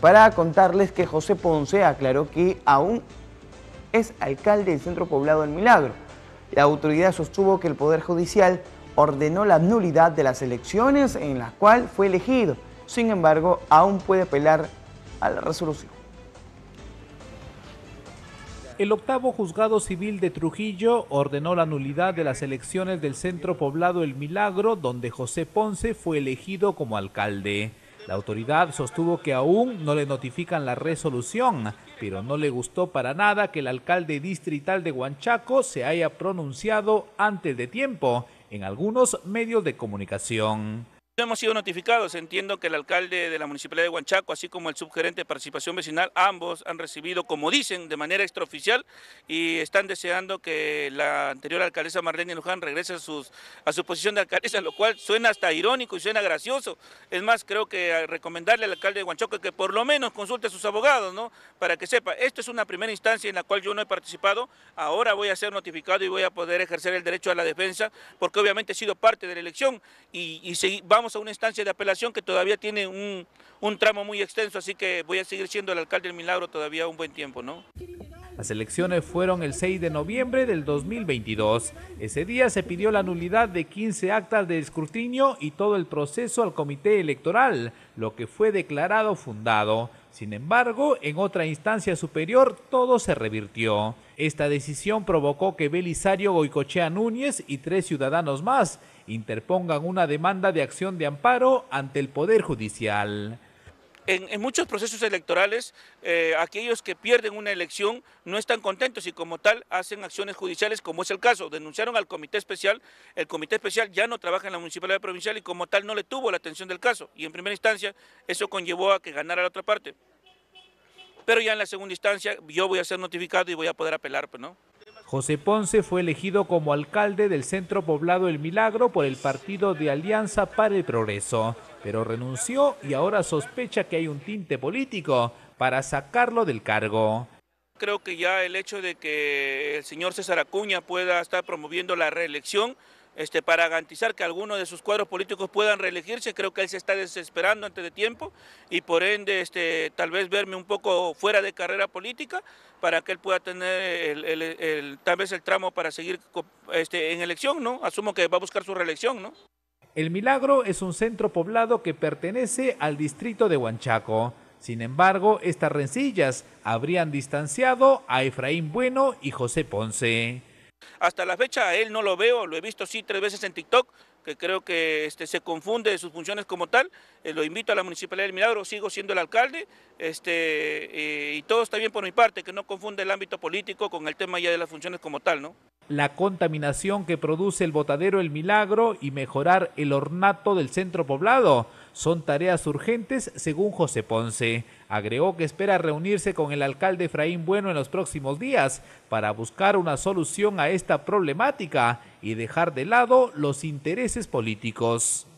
para contarles que José Ponce aclaró que aún es alcalde del centro poblado El Milagro. La autoridad sostuvo que el Poder Judicial ordenó la nulidad de las elecciones en las cuales fue elegido. Sin embargo, aún puede apelar a la resolución. El octavo juzgado civil de Trujillo ordenó la nulidad de las elecciones del centro poblado El Milagro, donde José Ponce fue elegido como alcalde. La autoridad sostuvo que aún no le notifican la resolución, pero no le gustó para nada que el alcalde distrital de Huanchaco se haya pronunciado antes de tiempo en algunos medios de comunicación. Hemos sido notificados, entiendo que el alcalde de la Municipalidad de Huanchaco, así como el subgerente de participación vecinal, ambos han recibido, como dicen, de manera extraoficial y están deseando que la anterior alcaldesa Marlene Luján regrese a, sus, a su posición de alcaldesa, lo cual suena hasta irónico y suena gracioso. Es más, creo que recomendarle al alcalde de Huanchaco que por lo menos consulte a sus abogados, ¿no? Para que sepa, esto es una primera instancia en la cual yo no he participado, ahora voy a ser notificado y voy a poder ejercer el derecho a la defensa, porque obviamente he sido parte de la elección y, y vamos a una instancia de apelación que todavía tiene un, tramo muy extenso, así que voy a seguir siendo el alcalde del Milagro todavía un buen tiempo, ¿no? Las elecciones fueron el 6 de noviembre del 2022. Ese día se pidió la nulidad de 15 actas de escrutinio y todo el proceso al comité electoral, lo que fue declarado fundado. Sin embargo, en otra instancia superior todo se revirtió. Esta decisión provocó que Belisario Goicochea Núñez y tres ciudadanos más interpongan una demanda de acción de amparo ante el Poder Judicial en, muchos procesos electorales eh, aquellos que pierden una elección no están contentos y como tal hacen acciones judiciales como es el caso. Denunciaron al comité especial, el comité especial ya no trabaja en la municipalidad provincial y como tal no le tuvo la atención del caso y en primera instancia eso conllevó a que ganara la otra parte. Pero ya en la segunda instancia yo voy a ser notificado y voy a poder apelar, pues, ¿no? José Ponce fue elegido como alcalde del centro poblado El Milagro por el partido de Alianza para el Progreso pero renunció y ahora sospecha que hay un tinte político para sacarlo del cargo. Creo que ya el hecho de que el señor César Acuña pueda estar promoviendo la reelección este, para garantizar que algunos de sus cuadros políticos puedan reelegirse. Creo que él se está desesperando antes de tiempo y por ende este, tal vez verme un poco fuera de carrera política para que él pueda tener el, tal vez el tramo para seguir este, en elección, ¿no? Asumo que va a buscar su reelección, ¿no? El Milagro es un centro poblado que pertenece al distrito de Huanchaco. Sin embargo, estas rencillas habrían distanciado a Efraín Bueno y José Ponce. Hasta la fecha él no lo veo, lo he visto sí tres veces en TikTok, que creo que este, se confunde de sus funciones como tal. Eh, lo invito a la Municipalidad del Milagro, sigo siendo el alcalde, este, eh, y todo está bien por mi parte, que no confunde el ámbito político con el tema ya de las funciones como tal, ¿no? la contaminación que produce el botadero El Milagro y mejorar el ornato del centro poblado. Son tareas urgentes, según José Ponce. Agregó que espera reunirse con el alcalde Efraín Bueno en los próximos días para buscar una solución a esta problemática y dejar de lado los intereses políticos.